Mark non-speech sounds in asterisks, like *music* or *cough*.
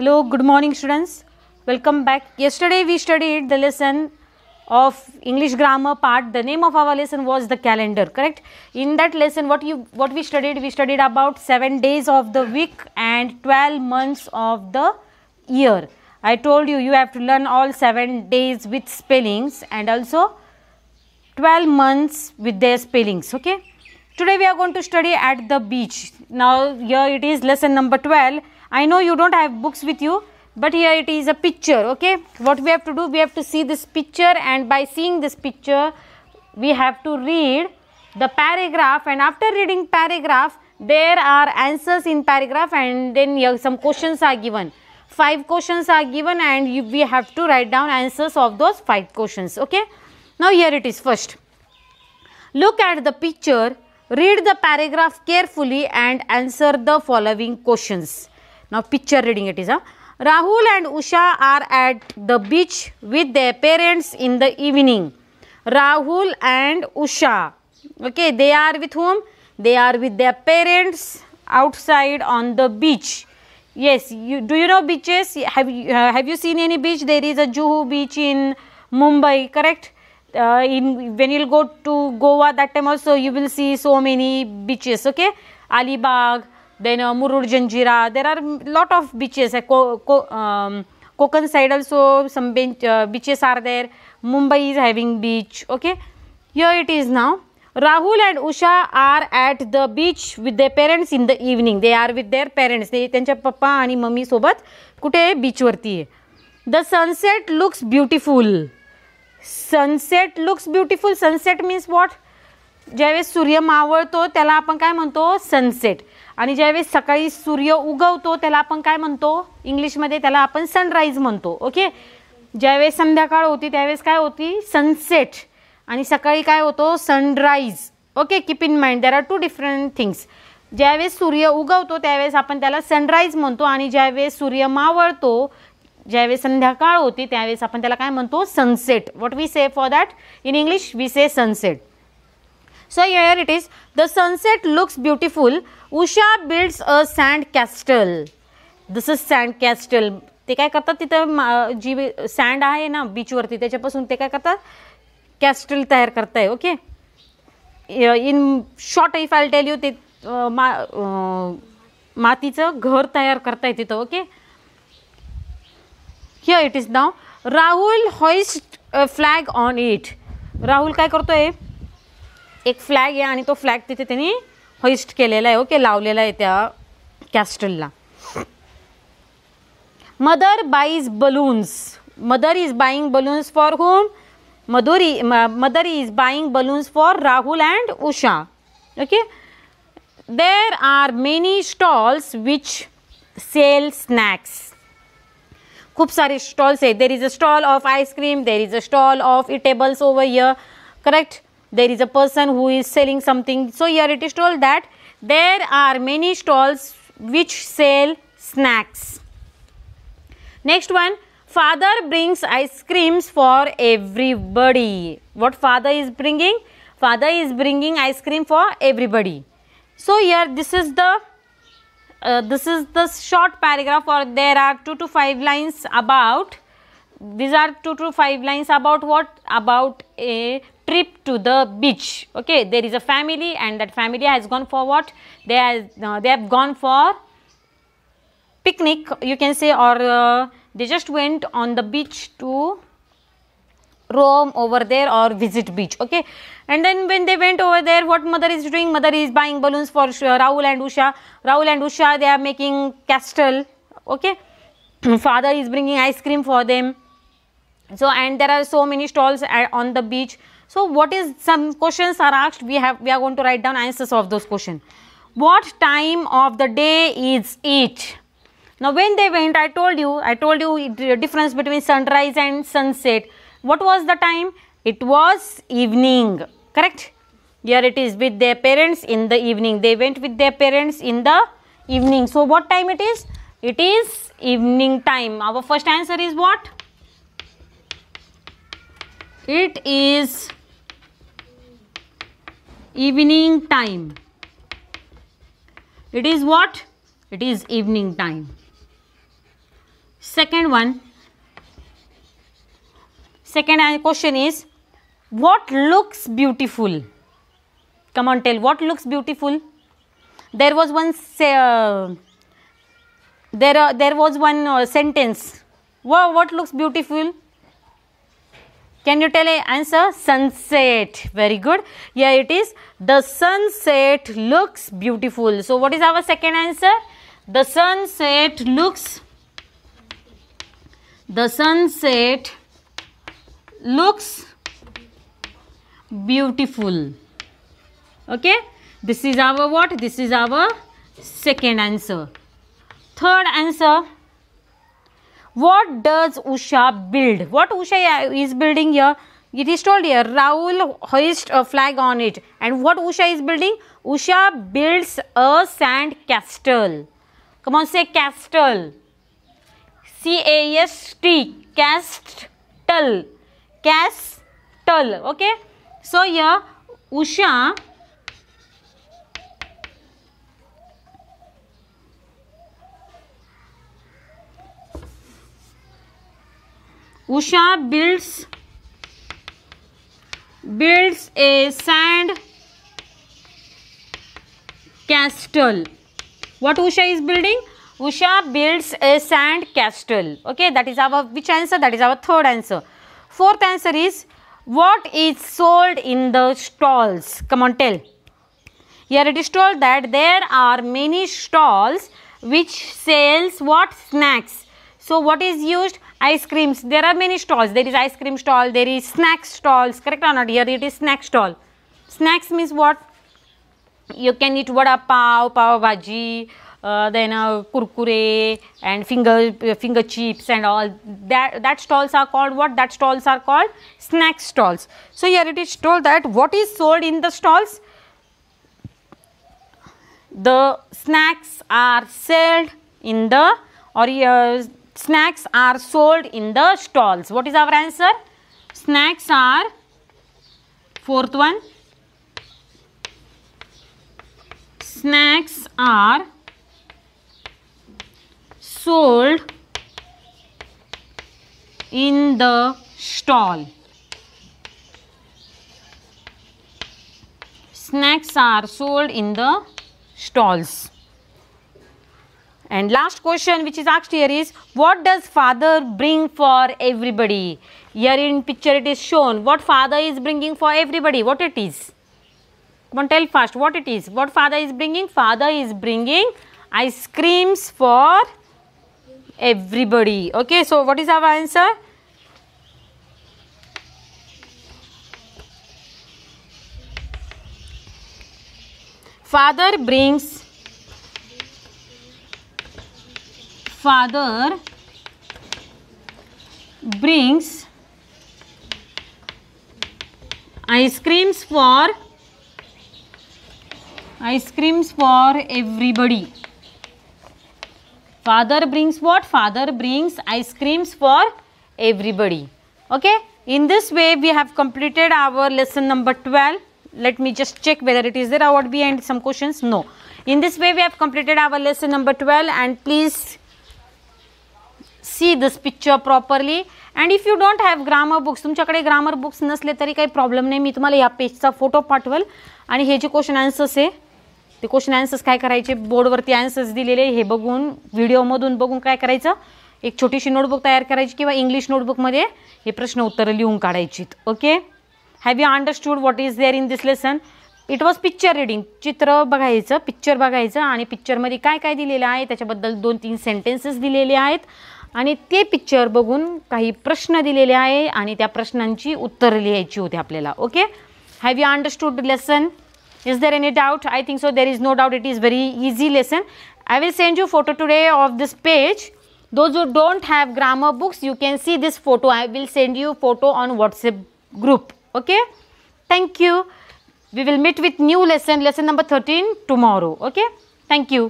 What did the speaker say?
Hello, good morning students. Welcome back. Yesterday we studied the lesson of English grammar part. The name of our lesson was the calendar, correct? In that lesson what you what we studied, we studied about 7 days of the week and 12 months of the year. I told you you have to learn all 7 days with spellings and also 12 months with their spellings, okay? Today we are going to study at the beach. Now here it is lesson number 12 I know you don't have books with you but here it is a picture okay what we have to do we have to see this picture and by seeing this picture we have to read the paragraph and after reading paragraph there are answers in paragraph and then some questions are given five questions are given and you, we have to write down answers of those five questions okay now here it is first look at the picture read the paragraph carefully and answer the following questions now, picture reading it is. a. Rahul and Usha are at the beach with their parents in the evening. Rahul and Usha, okay, they are with whom? They are with their parents outside on the beach. Yes, you, do you know beaches? Have you, uh, have you seen any beach? There is a Juhu beach in Mumbai, correct? Uh, in when you'll go to Goa that time also you will see so many beaches, okay? Alibag, then uh, Murud Janjira. There are lot of beaches. Uh, Co Co Kokan side also some bench, uh, beaches are there. Mumbai is having beach. Okay, here it is now. Rahul and Usha are at the beach with their parents in the evening. They are with their parents. They त्यांच्या पप्पा आणि mummy सोबत कुठे बीचवरती आहे the sunset looks beautiful sunset looks beautiful sunset means what ज्यावेळेस सूर्य मावळतो त्याला apan kay म्हणतो sunset, आणि ज्यावेळेस सकाळी सूर्य उगवतो त्याला आपण काय म्हणतो इंग्लिशमध्ये त्याला आपण सनराईज म्हणतो ओके ज्यावेळेस संध्याकाळ होती त्यावेळेस काय होती सनसेट आणि सकाळी काय होतो sunrise okay keep in mind there are two different things ज्यावेळेस सूर्य उगवतो त्यावेळेस आपण त्याला सनराईज म्हणतो आणि ज्यावेळेस सूर्य मावळतो ज्यावेळेस संध्याकाळ होती त्यावेळेस आपण त्याला काय म्हणतो sunset what we say for that in English we say sunset so here it is the sunset looks beautiful. Usha builds a sand castle This is sand castle. ते काय करतात तिथं जी सँड आहे ना बीचवरती त्याच्यापासून ते काय करतात कॅस्टल तयार करताय okay in short if I tell you ते मा मातीचं घर तयार करताय तिथं ओके हिअर इट इज नाव Rahul hoist flag on it Rahul काय करतोय एक फ्लैग है तो फ्लैग तिथे त्यांनी होइस्ट केलेला ओके लावलेला mother buys balloons mother is buying balloons for home मधुरी mother is buying balloons for Rahul and Usha okay there are many stalls which sell snacks खूब सारे स्टॉल्स है there is a stall of ice cream there is a stall of eatables over here correct there is a person who is selling something. So, here it is told that there are many stalls which sell snacks. Next one, father brings ice creams for everybody. What father is bringing? Father is bringing ice cream for everybody. So, here this is the uh, this is the short paragraph or there are 2 to 5 lines about these are 2 to 5 lines about what about a trip to the beach okay there is a family and that family has gone for what they uh, they have gone for picnic you can say or uh, they just went on the beach to roam over there or visit beach okay and then when they went over there what mother is doing mother is buying balloons for rahul and usha rahul and usha they are making castle okay *clears throat* father is bringing ice cream for them so and there are so many stalls on the beach so what is some questions are asked we have we are going to write down answers of those questions. What time of the day is it? Now when they went I told you I told you the difference between sunrise and sunset. What was the time? It was evening correct? Here it is with their parents in the evening. They went with their parents in the evening. So what time it is? It is evening time. Our first answer is what? It is evening time it is what it is evening time second one second uh, question is what looks beautiful come on tell what looks beautiful there was one uh, there uh, there was one uh, sentence what, what looks beautiful can you tell a answer? Sunset. Very good. Yeah, it is. The sunset looks beautiful. So what is our second answer? The sunset looks the sunset looks beautiful. Okay. This is our what? This is our second answer. Third answer. what does usha build what usha is building here it is told here rahul hoists a flag on it and what usha is building usha builds a sand castle come on say castle c a s t castle castle okay so here usha Usha builds builds a sand castle. What Usha is building? Usha builds a sand castle. Okay, that is our which answer? That is our third answer. Fourth answer is what is sold in the stalls? Come on, tell. Here it is told that there are many stalls which sells what? Snacks. So what is used? Ice creams. There are many stalls. There is ice cream stall. There is snack stalls. Correct or not? Here it is snack stall. Snacks means what? You can eat vada pav, pav bhaji, uh, then uh, kurkure and finger uh, finger chips and all that that stalls are called what that stalls are called snack stalls so here it is told that what is sold in the stalls the snacks are sold in the or uh, snacks are sold in the stalls. What is our answer? Snacks are, fourth one, snacks are sold in the stall. Snacks are sold in the stalls. And last question which is asked here is what does father bring for everybody? Here in picture it is shown what father is bringing for everybody, what it is. Come on, tell fast what it is. What father is bringing? Father is bringing ice creams for everybody. Okay, so what is our answer? Father brings father brings ice creams for ice creams for everybody father brings what father brings ice creams for everybody okay in this way we have completed our lesson number 12 let me just check whether it is there or what behind some questions no in this way we have completed our lesson number 12 and please see this picture properly and if you don't have grammar books तुमच्याकडे grammar books नसले तरी काही problem नाही मी तुम्हाला या पेजचा photo पाठवेल आणि हे जे question answers आहे ते क्वेश्चन आन्सर्स काय करायचे बोर्डवरती आन्सर्स दिलेले हे बघून व्हिडिओमधून बघून काय करायचं एक छोटीशी नोटबुक तयार करायची किंवा इंग्लिश नोटबुकमध्ये हे प्रश्न उत्तरं लिहून काढायचीत okay have you understood what is there in this lesson it was picture reading चित्र बघायचं पिक्चर बघायचं आणि पिक्चरमध्ये काय काय दिलेलं आहे त्याच्याबद्दल दोन तीन सेंटेन्सेस दिलेले आहेत आणि ते पिक्चर बघून काही प्रश्न दिलेले आहे आणि त्या प्रश्नांची उत्तरं लिहायची होती आपल्याला okay have you understood lesson is there any doubt I think so there is no doubt it is very easy lesson I will send you photo today of this page those you don't have grammar books you can see this photo I will send you photo on WhatsApp group okay thank you we will meet with new lesson lesson number thirteen tomorrow okay thank you